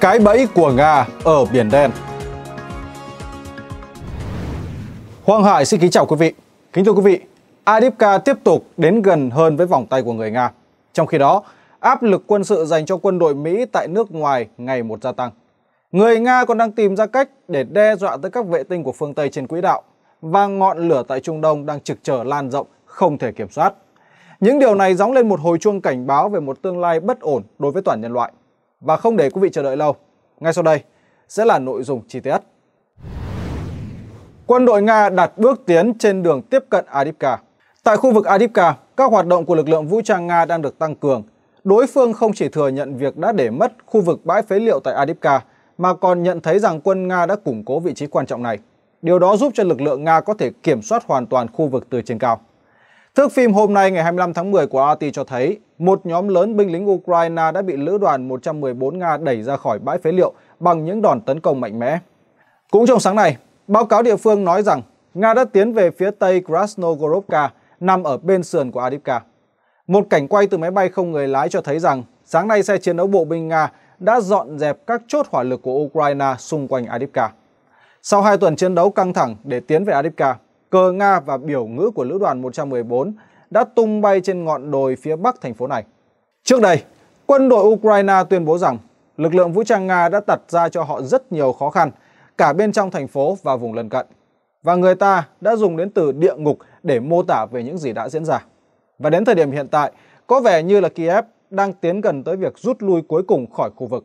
Cái bẫy của Nga ở Biển Đen Hoàng Hải xin kính chào quý vị Kính thưa quý vị, Adipka tiếp tục đến gần hơn với vòng tay của người Nga Trong khi đó, áp lực quân sự dành cho quân đội Mỹ tại nước ngoài ngày một gia tăng Người Nga còn đang tìm ra cách để đe dọa tới các vệ tinh của phương Tây trên quỹ đạo và ngọn lửa tại Trung Đông đang trực trở lan rộng không thể kiểm soát. Những điều này gióng lên một hồi chuông cảnh báo về một tương lai bất ổn đối với toàn nhân loại. Và không để quý vị chờ đợi lâu, ngay sau đây sẽ là nội dung chi tiết. Quân đội Nga đặt bước tiến trên đường tiếp cận Adipka. Tại khu vực Adipka, các hoạt động của lực lượng vũ trang Nga đang được tăng cường. Đối phương không chỉ thừa nhận việc đã để mất khu vực bãi phế liệu tại Adipka, mà còn nhận thấy rằng quân Nga đã củng cố vị trí quan trọng này. Điều đó giúp cho lực lượng Nga có thể kiểm soát hoàn toàn khu vực từ trên cao. Thước phim hôm nay ngày 25 tháng 10 của RT cho thấy một nhóm lớn binh lính Ukraine đã bị lữ đoàn 114 Nga đẩy ra khỏi bãi phế liệu bằng những đòn tấn công mạnh mẽ. Cũng trong sáng nay, báo cáo địa phương nói rằng Nga đã tiến về phía tây Krasnogorovka nằm ở bên sườn của Adivka. Một cảnh quay từ máy bay không người lái cho thấy rằng sáng nay xe chiến đấu bộ binh Nga đã dọn dẹp các chốt hỏa lực của Ukraine xung quanh Adivka. Sau hai tuần chiến đấu căng thẳng để tiến về Adivka, cờ Nga và biểu ngữ của lữ đoàn 114 đã tung bay trên ngọn đồi phía bắc thành phố này. Trước đây, quân đội Ukraine tuyên bố rằng lực lượng vũ trang Nga đã đặt ra cho họ rất nhiều khó khăn, cả bên trong thành phố và vùng lân cận. Và người ta đã dùng đến từ địa ngục để mô tả về những gì đã diễn ra. Và đến thời điểm hiện tại, có vẻ như là Kiev đang tiến gần tới việc rút lui cuối cùng khỏi khu vực.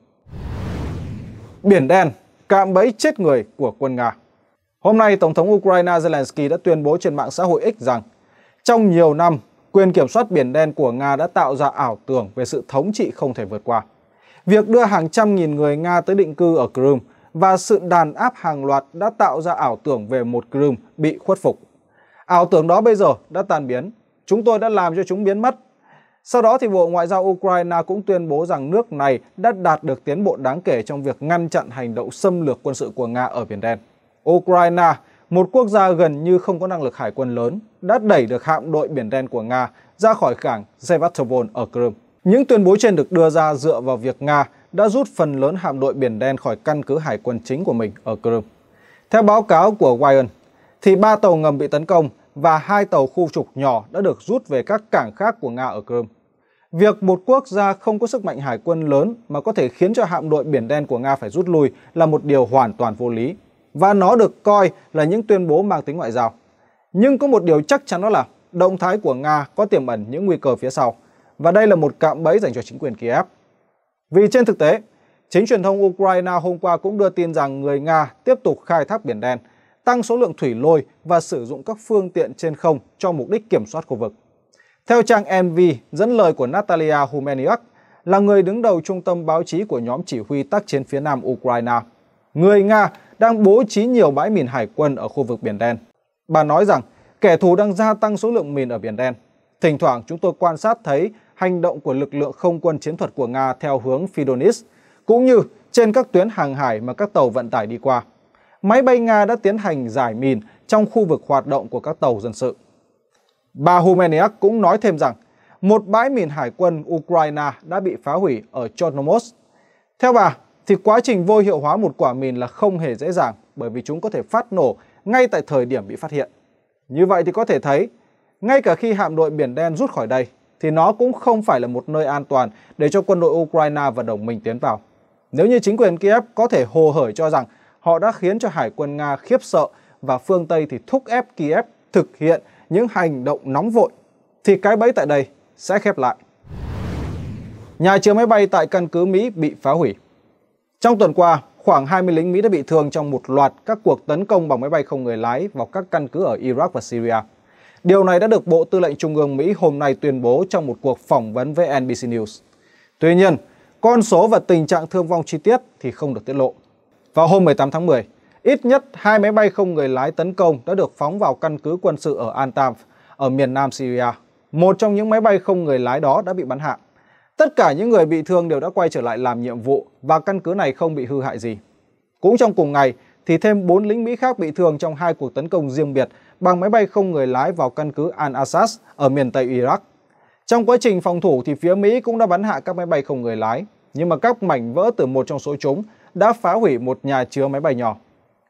Biển đen, cạm bẫy chết người của quân Nga. Hôm nay, Tổng thống Ukraine Zelensky đã tuyên bố trên mạng xã hội X rằng trong nhiều năm, quyền kiểm soát Biển Đen của Nga đã tạo ra ảo tưởng về sự thống trị không thể vượt qua. Việc đưa hàng trăm nghìn người Nga tới định cư ở Crimea và sự đàn áp hàng loạt đã tạo ra ảo tưởng về một Crimea bị khuất phục. Ảo tưởng đó bây giờ đã tan biến, chúng tôi đã làm cho chúng biến mất. Sau đó thì Bộ Ngoại giao Ukraine cũng tuyên bố rằng nước này đã đạt được tiến bộ đáng kể trong việc ngăn chặn hành động xâm lược quân sự của Nga ở Biển Đen. Ukraine, một quốc gia gần như không có năng lực hải quân lớn, đã đẩy được hạm đội Biển Đen của Nga ra khỏi cảng Sevastopol ở Crimea. Những tuyên bố trên được đưa ra dựa vào việc Nga đã rút phần lớn hạm đội Biển Đen khỏi căn cứ hải quân chính của mình ở Crimea. Theo báo cáo của Wyant, thì ba tàu ngầm bị tấn công và hai tàu khu trục nhỏ đã được rút về các cảng khác của Nga ở Crimea. Việc một quốc gia không có sức mạnh hải quân lớn mà có thể khiến cho hạm đội Biển Đen của Nga phải rút lui là một điều hoàn toàn vô lý và nó được coi là những tuyên bố mang tính ngoại giao. Nhưng có một điều chắc chắn đó là động thái của Nga có tiềm ẩn những nguy cơ phía sau và đây là một cạm bẫy dành cho chính quyền Kiev. Vì trên thực tế, chính truyền thông Ukraine hôm qua cũng đưa tin rằng người Nga tiếp tục khai thác biển đen, tăng số lượng thủy lôi và sử dụng các phương tiện trên không cho mục đích kiểm soát khu vực. Theo trang NV dẫn lời của Natalia Humeniuk, là người đứng đầu trung tâm báo chí của nhóm chỉ huy tác chiến phía nam Ukraine, người Nga đang bố trí nhiều bãi mìn hải quân ở khu vực Biển Đen. Bà nói rằng kẻ thù đang gia tăng số lượng mìn ở Biển Đen. Thỉnh thoảng chúng tôi quan sát thấy hành động của lực lượng không quân chiến thuật của Nga theo hướng Fidonis, cũng như trên các tuyến hàng hải mà các tàu vận tải đi qua. Máy bay Nga đã tiến hành giải mìn trong khu vực hoạt động của các tàu dân sự. Bà Humeniak cũng nói thêm rằng một bãi mìn hải quân Ukraine đã bị phá hủy ở Chornomos. Theo bà, thì quá trình vô hiệu hóa một quả mìn là không hề dễ dàng bởi vì chúng có thể phát nổ ngay tại thời điểm bị phát hiện. Như vậy thì có thể thấy, ngay cả khi hạm đội Biển Đen rút khỏi đây, thì nó cũng không phải là một nơi an toàn để cho quân đội Ukraine và đồng minh tiến vào. Nếu như chính quyền Kiev có thể hồ hởi cho rằng họ đã khiến cho hải quân Nga khiếp sợ và phương Tây thì thúc ép Kiev thực hiện những hành động nóng vội, thì cái bẫy tại đây sẽ khép lại. Nhà chứa máy bay tại căn cứ Mỹ bị phá hủy. Trong tuần qua, khoảng 20 lính Mỹ đã bị thương trong một loạt các cuộc tấn công bằng máy bay không người lái vào các căn cứ ở Iraq và Syria. Điều này đã được Bộ Tư lệnh Trung ương Mỹ hôm nay tuyên bố trong một cuộc phỏng vấn với NBC News. Tuy nhiên, con số và tình trạng thương vong chi tiết thì không được tiết lộ. Vào hôm 18 tháng 10, ít nhất hai máy bay không người lái tấn công đã được phóng vào căn cứ quân sự ở Antam, ở miền nam Syria. Một trong những máy bay không người lái đó đã bị bắn hạ. Tất cả những người bị thương đều đã quay trở lại làm nhiệm vụ và căn cứ này không bị hư hại gì. Cũng trong cùng ngày thì thêm 4 lính Mỹ khác bị thương trong hai cuộc tấn công riêng biệt bằng máy bay không người lái vào căn cứ Al-Assad ở miền Tây Iraq. Trong quá trình phòng thủ thì phía Mỹ cũng đã bắn hạ các máy bay không người lái, nhưng mà các mảnh vỡ từ một trong số chúng đã phá hủy một nhà chứa máy bay nhỏ.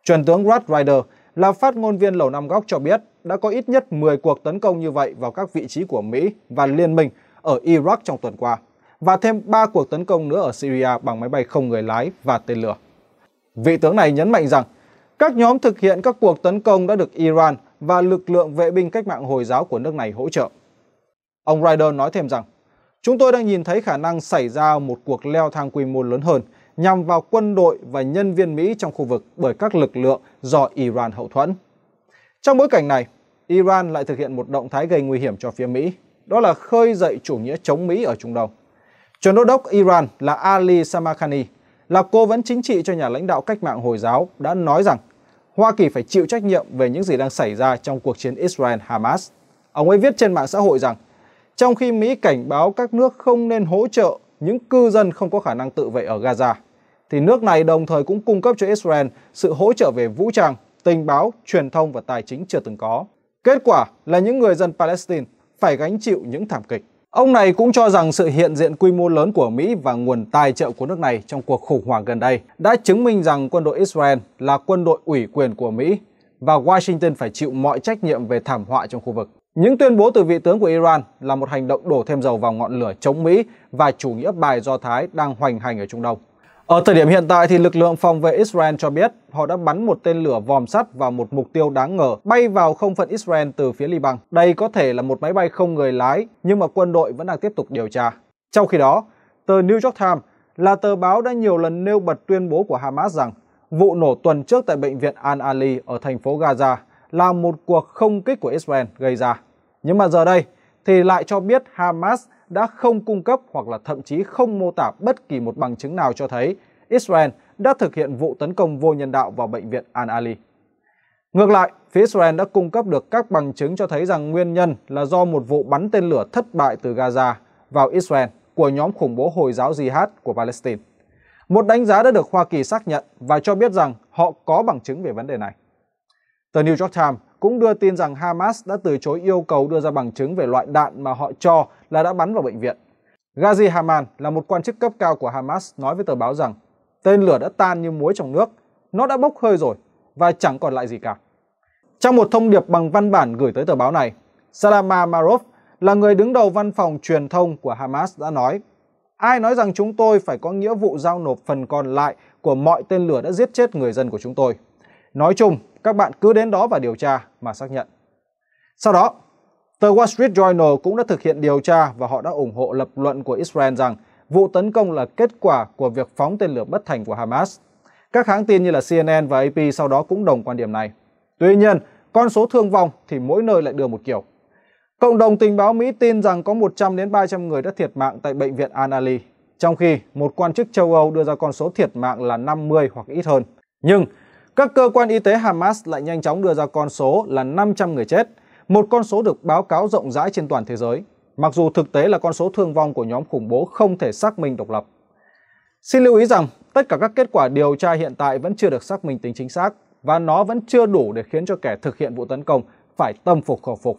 Chuẩn tướng Rad Ryder là phát ngôn viên Lầu Năm Góc cho biết đã có ít nhất 10 cuộc tấn công như vậy vào các vị trí của Mỹ và liên minh ở Iraq trong tuần qua và thêm 3 cuộc tấn công nữa ở Syria bằng máy bay không người lái và tên lửa. Vị tướng này nhấn mạnh rằng các nhóm thực hiện các cuộc tấn công đã được Iran và lực lượng vệ binh cách mạng Hồi giáo của nước này hỗ trợ. Ông Ryder nói thêm rằng, chúng tôi đang nhìn thấy khả năng xảy ra một cuộc leo thang quy mô lớn hơn nhằm vào quân đội và nhân viên Mỹ trong khu vực bởi các lực lượng do Iran hậu thuẫn. Trong bối cảnh này, Iran lại thực hiện một động thái gây nguy hiểm cho phía Mỹ, đó là khơi dậy chủ nghĩa chống Mỹ ở Trung Đông. Chuẩn đô đốc Iran là Ali Samarkhani là cố vấn chính trị cho nhà lãnh đạo cách mạng Hồi giáo đã nói rằng Hoa Kỳ phải chịu trách nhiệm về những gì đang xảy ra trong cuộc chiến Israel-Hamas. Ông ấy viết trên mạng xã hội rằng trong khi Mỹ cảnh báo các nước không nên hỗ trợ những cư dân không có khả năng tự vệ ở Gaza, thì nước này đồng thời cũng cung cấp cho Israel sự hỗ trợ về vũ trang, tình báo, truyền thông và tài chính chưa từng có. Kết quả là những người dân Palestine phải gánh chịu những thảm kịch. Ông này cũng cho rằng sự hiện diện quy mô lớn của Mỹ và nguồn tài trợ của nước này trong cuộc khủng hoảng gần đây đã chứng minh rằng quân đội Israel là quân đội ủy quyền của Mỹ và Washington phải chịu mọi trách nhiệm về thảm họa trong khu vực. Những tuyên bố từ vị tướng của Iran là một hành động đổ thêm dầu vào ngọn lửa chống Mỹ và chủ nghĩa bài Do Thái đang hoành hành ở Trung Đông. Ở thời điểm hiện tại thì lực lượng phòng vệ Israel cho biết họ đã bắn một tên lửa vòm sắt vào một mục tiêu đáng ngờ bay vào không phận Israel từ phía Liban. Đây có thể là một máy bay không người lái nhưng mà quân đội vẫn đang tiếp tục điều tra. Trong khi đó, tờ New York Times là tờ báo đã nhiều lần nêu bật tuyên bố của Hamas rằng vụ nổ tuần trước tại bệnh viện Al-Ali ở thành phố Gaza là một cuộc không kích của Israel gây ra. Nhưng mà giờ đây thì lại cho biết Hamas đã không cung cấp hoặc là thậm chí không mô tả bất kỳ một bằng chứng nào cho thấy Israel đã thực hiện vụ tấn công vô nhân đạo vào bệnh viện Al-Ali. Ngược lại, phía Israel đã cung cấp được các bằng chứng cho thấy rằng nguyên nhân là do một vụ bắn tên lửa thất bại từ Gaza vào Israel của nhóm khủng bố Hồi giáo Jihad của Palestine. Một đánh giá đã được Hoa Kỳ xác nhận và cho biết rằng họ có bằng chứng về vấn đề này. Tờ New York Times cũng đưa tin rằng Hamas đã từ chối yêu cầu đưa ra bằng chứng về loại đạn mà họ cho là đã bắn vào bệnh viện. Ghazi Haman là một quan chức cấp cao của Hamas nói với tờ báo rằng tên lửa đã tan như muối trong nước, nó đã bốc hơi rồi và chẳng còn lại gì cả. Trong một thông điệp bằng văn bản gửi tới tờ báo này, Salama Marov là người đứng đầu văn phòng truyền thông của Hamas đã nói Ai nói rằng chúng tôi phải có nghĩa vụ giao nộp phần còn lại của mọi tên lửa đã giết chết người dân của chúng tôi. Nói chung, các bạn cứ đến đó và điều tra mà xác nhận. Sau đó, tờ Wall Street Journal cũng đã thực hiện điều tra và họ đã ủng hộ lập luận của Israel rằng vụ tấn công là kết quả của việc phóng tên lửa bất thành của Hamas. Các hãng tin như là CNN và AP sau đó cũng đồng quan điểm này. Tuy nhiên, con số thương vong thì mỗi nơi lại đưa một kiểu. Cộng đồng tình báo Mỹ tin rằng có 100 đến 300 người đã thiệt mạng tại bệnh viện Al Ahli, trong khi một quan chức châu Âu đưa ra con số thiệt mạng là 50 hoặc ít hơn. Nhưng các cơ quan y tế Hamas lại nhanh chóng đưa ra con số là 500 người chết, một con số được báo cáo rộng rãi trên toàn thế giới, mặc dù thực tế là con số thương vong của nhóm khủng bố không thể xác minh độc lập. Xin lưu ý rằng, tất cả các kết quả điều tra hiện tại vẫn chưa được xác minh tính chính xác và nó vẫn chưa đủ để khiến cho kẻ thực hiện vụ tấn công phải tâm phục khẩu phục.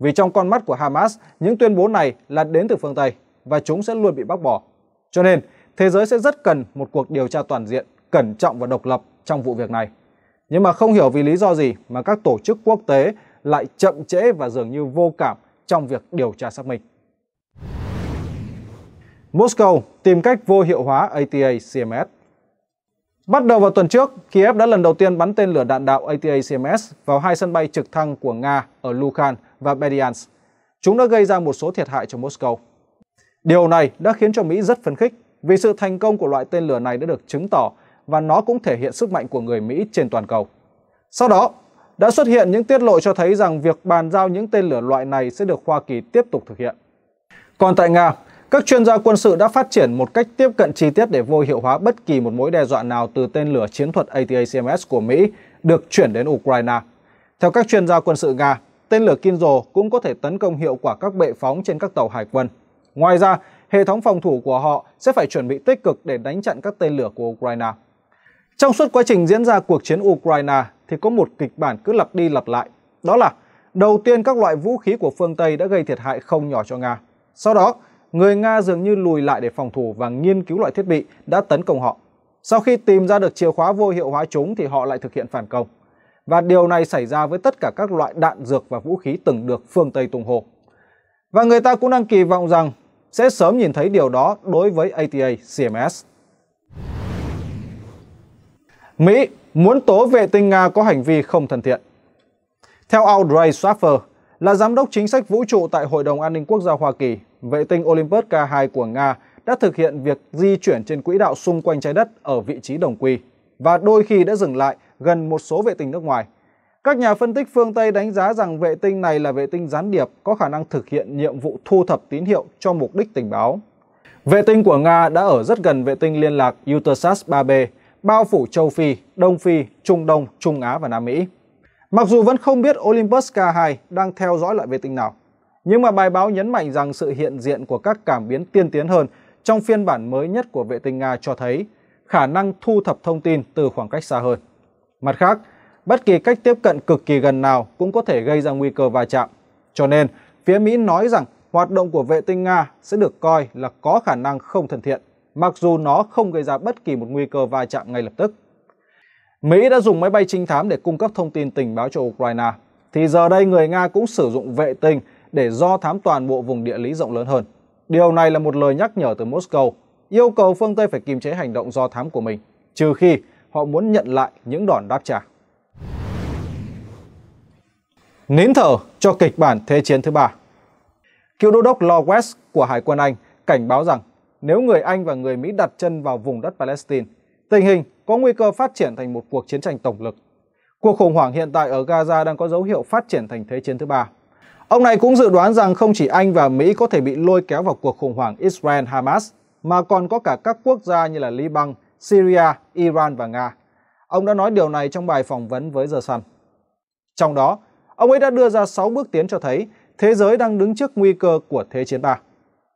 Vì trong con mắt của Hamas, những tuyên bố này là đến từ phương Tây và chúng sẽ luôn bị bác bỏ. Cho nên, thế giới sẽ rất cần một cuộc điều tra toàn diện, cẩn trọng và độc lập trong vụ việc này. Nhưng mà không hiểu vì lý do gì mà các tổ chức quốc tế lại chậm trễ và dường như vô cảm trong việc điều tra xác minh. Moscow tìm cách vô hiệu hóa ATA-CMS Bắt đầu vào tuần trước, Kiev đã lần đầu tiên bắn tên lửa đạn đạo ATA-CMS vào hai sân bay trực thăng của Nga ở Lukan và Berdyansk. Chúng đã gây ra một số thiệt hại cho Moscow. Điều này đã khiến cho Mỹ rất phấn khích vì sự thành công của loại tên lửa này đã được chứng tỏ và nó cũng thể hiện sức mạnh của người Mỹ trên toàn cầu. Sau đó, đã xuất hiện những tiết lộ cho thấy rằng việc bàn giao những tên lửa loại này sẽ được Hoa Kỳ tiếp tục thực hiện. Còn tại Nga, các chuyên gia quân sự đã phát triển một cách tiếp cận chi tiết để vô hiệu hóa bất kỳ một mối đe dọa nào từ tên lửa chiến thuật ATACMS của Mỹ được chuyển đến Ukraine. Theo các chuyên gia quân sự Nga, tên lửa Kinzhal cũng có thể tấn công hiệu quả các bệ phóng trên các tàu hải quân. Ngoài ra, hệ thống phòng thủ của họ sẽ phải chuẩn bị tích cực để đánh chặn các tên lửa của Ukraine. Trong suốt quá trình diễn ra cuộc chiến Ukraine thì có một kịch bản cứ lặp đi lặp lại. Đó là đầu tiên các loại vũ khí của phương Tây đã gây thiệt hại không nhỏ cho Nga. Sau đó, người Nga dường như lùi lại để phòng thủ và nghiên cứu loại thiết bị đã tấn công họ. Sau khi tìm ra được chìa khóa vô hiệu hóa chúng thì họ lại thực hiện phản công. Và điều này xảy ra với tất cả các loại đạn dược và vũ khí từng được phương Tây tung hô. Và người ta cũng đang kỳ vọng rằng sẽ sớm nhìn thấy điều đó đối với ATA CMS. Mỹ muốn tố vệ tinh Nga có hành vi không thân thiện. Theo Audrey Schaffer, là giám đốc chính sách vũ trụ tại Hội đồng An ninh Quốc gia Hoa Kỳ, vệ tinh Olympus K2 của Nga đã thực hiện việc di chuyển trên quỹ đạo xung quanh trái đất ở vị trí đồng quy và đôi khi đã dừng lại gần một số vệ tinh nước ngoài. Các nhà phân tích phương Tây đánh giá rằng vệ tinh này là vệ tinh gián điệp có khả năng thực hiện nhiệm vụ thu thập tín hiệu cho mục đích tình báo. Vệ tinh của Nga đã ở rất gần vệ tinh liên lạc Eutelsat 3B bao phủ châu Phi, Đông Phi, Trung Đông, Trung Á và Nam Mỹ. Mặc dù vẫn không biết Olympus K2 đang theo dõi loại vệ tinh nào, nhưng mà bài báo nhấn mạnh rằng sự hiện diện của các cảm biến tiên tiến hơn trong phiên bản mới nhất của vệ tinh Nga cho thấy khả năng thu thập thông tin từ khoảng cách xa hơn. Mặt khác, bất kỳ cách tiếp cận cực kỳ gần nào cũng có thể gây ra nguy cơ va chạm. Cho nên, phía Mỹ nói rằng hoạt động của vệ tinh Nga sẽ được coi là có khả năng không thân thiện mặc dù nó không gây ra bất kỳ một nguy cơ va chạm ngay lập tức. Mỹ đã dùng máy bay trinh thám để cung cấp thông tin tình báo cho Ukraine, thì giờ đây người Nga cũng sử dụng vệ tinh để do thám toàn bộ vùng địa lý rộng lớn hơn. Điều này là một lời nhắc nhở từ Moscow, yêu cầu phương Tây phải kiềm chế hành động do thám của mình, trừ khi họ muốn nhận lại những đòn đáp trả. Nín thở cho kịch bản Thế chiến thứ ba Cựu đô đốc Law West của Hải quân Anh cảnh báo rằng nếu người Anh và người Mỹ đặt chân vào vùng đất Palestine, tình hình có nguy cơ phát triển thành một cuộc chiến tranh tổng lực. Cuộc khủng hoảng hiện tại ở Gaza đang có dấu hiệu phát triển thành thế chiến thứ ba. Ông này cũng dự đoán rằng không chỉ Anh và Mỹ có thể bị lôi kéo vào cuộc khủng hoảng Israel-Hamas, mà còn có cả các quốc gia như là Liban, Syria, Iran và Nga. Ông đã nói điều này trong bài phỏng vấn với The Sun. Trong đó, ông ấy đã đưa ra 6 bước tiến cho thấy thế giới đang đứng trước nguy cơ của Thế chiến 3.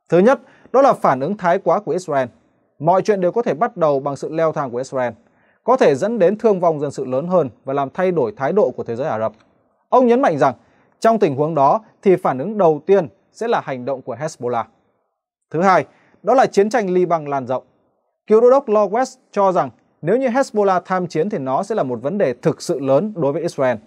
Thứ nhất đó là phản ứng thái quá của Israel. Mọi chuyện đều có thể bắt đầu bằng sự leo thang của Israel, có thể dẫn đến thương vong dân sự lớn hơn và làm thay đổi thái độ của thế giới Ả Rập. Ông nhấn mạnh rằng, trong tình huống đó thì phản ứng đầu tiên sẽ là hành động của Hezbollah. Thứ hai, đó là chiến tranh Liban lan rộng. Cựu đô đốc Law West cho rằng nếu như Hezbollah tham chiến thì nó sẽ là một vấn đề thực sự lớn đối với Israel.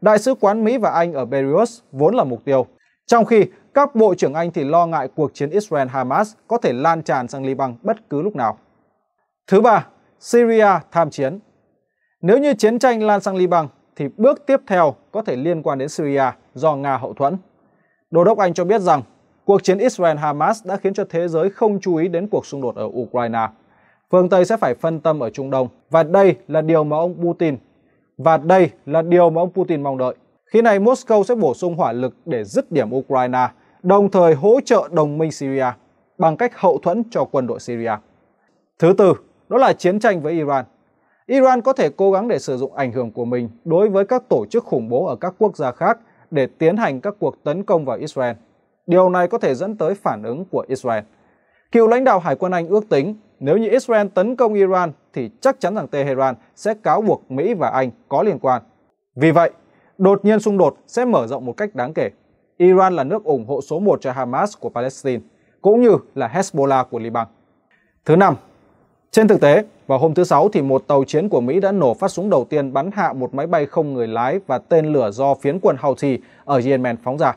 Đại sứ quán Mỹ và Anh ở Beirut vốn là mục tiêu, trong khi các bộ trưởng Anh thì lo ngại cuộc chiến Israel-Hamas có thể lan tràn sang Liban bất cứ lúc nào. Thứ ba, Syria tham chiến. Nếu như chiến tranh lan sang Liban thì bước tiếp theo có thể liên quan đến Syria do Nga hậu thuẫn. Đô đốc Anh cho biết rằng cuộc chiến Israel-Hamas đã khiến cho thế giới không chú ý đến cuộc xung đột ở Ukraine. Phương Tây sẽ phải phân tâm ở Trung Đông và đây là điều mà ông Putin và đây là điều mà ông Putin mong đợi. Khi này Moscow sẽ bổ sung hỏa lực để dứt điểm Ukraine đồng thời hỗ trợ đồng minh Syria bằng cách hậu thuẫn cho quân đội Syria. Thứ tư, đó là chiến tranh với Iran. Iran có thể cố gắng để sử dụng ảnh hưởng của mình đối với các tổ chức khủng bố ở các quốc gia khác để tiến hành các cuộc tấn công vào Israel. Điều này có thể dẫn tới phản ứng của Israel. Cựu lãnh đạo Hải quân Anh ước tính nếu như Israel tấn công Iran thì chắc chắn rằng Tehran sẽ cáo buộc Mỹ và Anh có liên quan. Vì vậy, đột nhiên xung đột sẽ mở rộng một cách đáng kể. Iran là nước ủng hộ số 1 cho Hamas của Palestine, cũng như là Hezbollah của Liban. Thứ năm, trên thực tế, vào hôm thứ Sáu thì một tàu chiến của Mỹ đã nổ phát súng đầu tiên bắn hạ một máy bay không người lái và tên lửa do phiến quân Houthi ở Yemen phóng ra.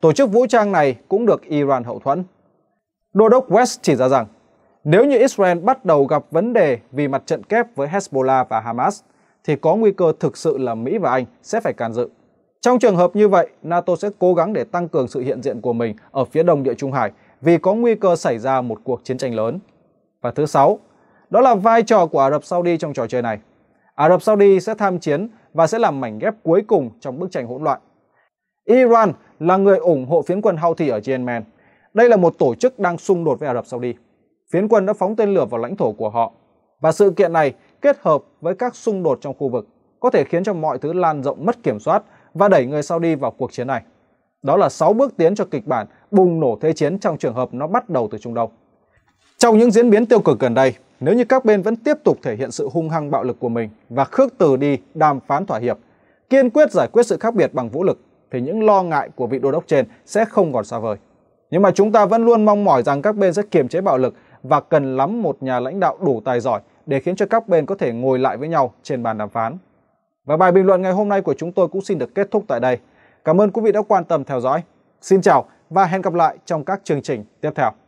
Tổ chức vũ trang này cũng được Iran hậu thuẫn. Đô đốc West chỉ ra rằng, nếu như Israel bắt đầu gặp vấn đề vì mặt trận kép với Hezbollah và Hamas, thì có nguy cơ thực sự là Mỹ và Anh sẽ phải can dự. Trong trường hợp như vậy, NATO sẽ cố gắng để tăng cường sự hiện diện của mình ở phía đông địa Trung Hải vì có nguy cơ xảy ra một cuộc chiến tranh lớn. Và thứ sáu, đó là vai trò của Ả Rập Saudi trong trò chơi này. Ả Rập Saudi sẽ tham chiến và sẽ làm mảnh ghép cuối cùng trong bức tranh hỗn loạn. Iran là người ủng hộ phiến quân Houthi ở Yemen. Đây là một tổ chức đang xung đột với Ả Rập Saudi. Phiến quân đã phóng tên lửa vào lãnh thổ của họ. Và sự kiện này kết hợp với các xung đột trong khu vực có thể khiến cho mọi thứ lan rộng mất kiểm soát và đẩy người sau đi vào cuộc chiến này. Đó là 6 bước tiến cho kịch bản bùng nổ thế chiến trong trường hợp nó bắt đầu từ Trung Đông. Trong những diễn biến tiêu cực gần đây, nếu như các bên vẫn tiếp tục thể hiện sự hung hăng bạo lực của mình và khước từ đi đàm phán thỏa hiệp, kiên quyết giải quyết sự khác biệt bằng vũ lực, thì những lo ngại của vị đô đốc trên sẽ không còn xa vời. Nhưng mà chúng ta vẫn luôn mong mỏi rằng các bên sẽ kiềm chế bạo lực và cần lắm một nhà lãnh đạo đủ tài giỏi để khiến cho các bên có thể ngồi lại với nhau trên bàn đàm phán. Và bài bình luận ngày hôm nay của chúng tôi cũng xin được kết thúc tại đây. Cảm ơn quý vị đã quan tâm theo dõi. Xin chào và hẹn gặp lại trong các chương trình tiếp theo.